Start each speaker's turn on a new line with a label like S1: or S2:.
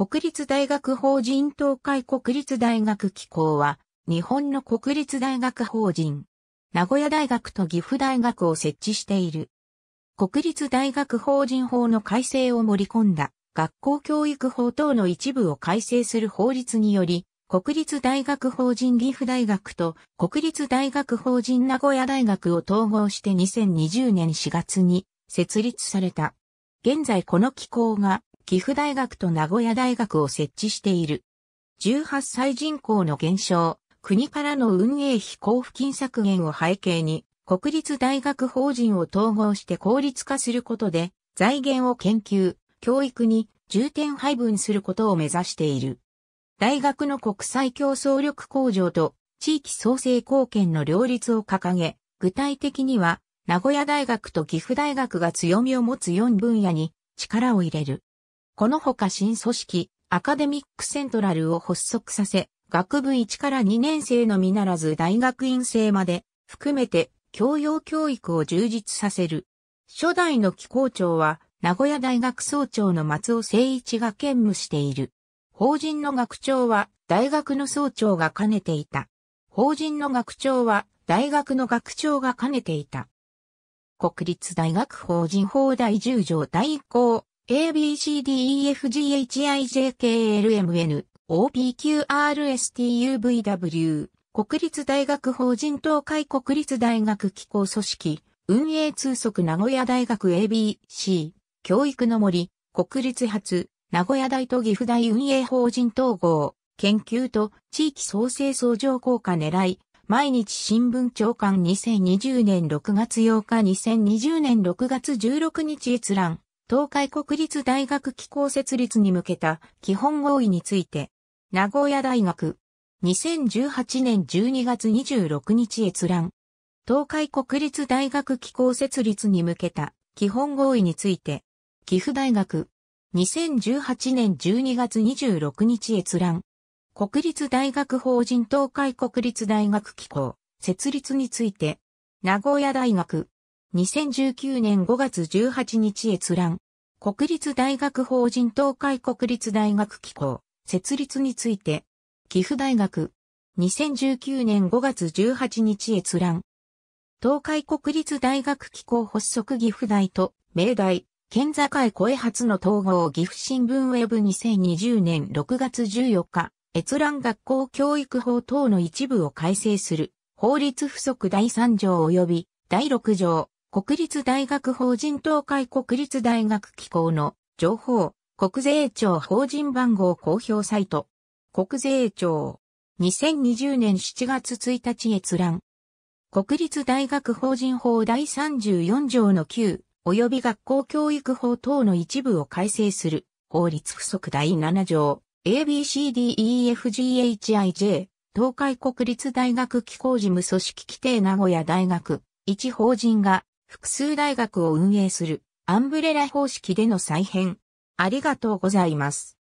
S1: 国立大学法人東海国立大学機構は、日本の国立大学法人、名古屋大学と岐阜大学を設置している。国立大学法人法の改正を盛り込んだ、学校教育法等の一部を改正する法律により、国立大学法人岐阜大学と国立大学法人名古屋大学を統合して2020年4月に設立された。現在この機構が岐阜大学と名古屋大学を設置している。18歳人口の減少、国からの運営費交付金削減を背景に、国立大学法人を統合して効率化することで、財源を研究、教育に重点配分することを目指している。大学の国際競争力向上と地域創生貢献の両立を掲げ、具体的には、名古屋大学と岐阜大学が強みを持つ4分野に力を入れる。このほか新組織、アカデミックセントラルを発足させ、学部1から2年生のみならず大学院生まで含めて教養教育を充実させる。初代の機構長は名古屋大学総長の松尾誠一が兼務している。法人の学長は大学の総長が兼ねていた。法人の学長は大学の学長が兼ねていた。国立大学法人法第10条第1項 ABCDEFGHIJKLMN、OPQRSTUVW、国立大学法人東海国立大学機構組織、運営通則名古屋大学 ABC、教育の森、国立発、名古屋大と岐阜大運営法人統合、研究と地域創生相乗効果狙い、毎日新聞長官2020年6月8日2020年6月16日閲覧。東海国立大学機構設立に向けた基本合意について、名古屋大学、2018年12月26日閲覧、東海国立大学機構設立に向けた基本合意について、岐阜大学、2018年12月26日閲覧、国立大学法人東海国立大学機構、設立について、名古屋大学、2019年5月18日閲覧、国立大学法人東海国立大学機構、設立について、岐阜大学、2019年5月18日閲覧。東海国立大学機構発足岐阜大と、明大、県境声初の統合岐阜新聞ウェブ2020年6月14日、閲覧学校教育法等の一部を改正する、法律附則第3条及び第6条、国立大学法人東海国立大学機構の情報、国税庁法人番号公表サイト。国税庁。2020年7月1日閲覧。国立大学法人法第34条の9、及び学校教育法等の一部を改正する、法律附則第7条、ABCDEFGHIJ、東海国立大学機構事務組織規定名古屋大学、一法人が複数大学を運営するアンブレラ方式での再編。ありがとうございます。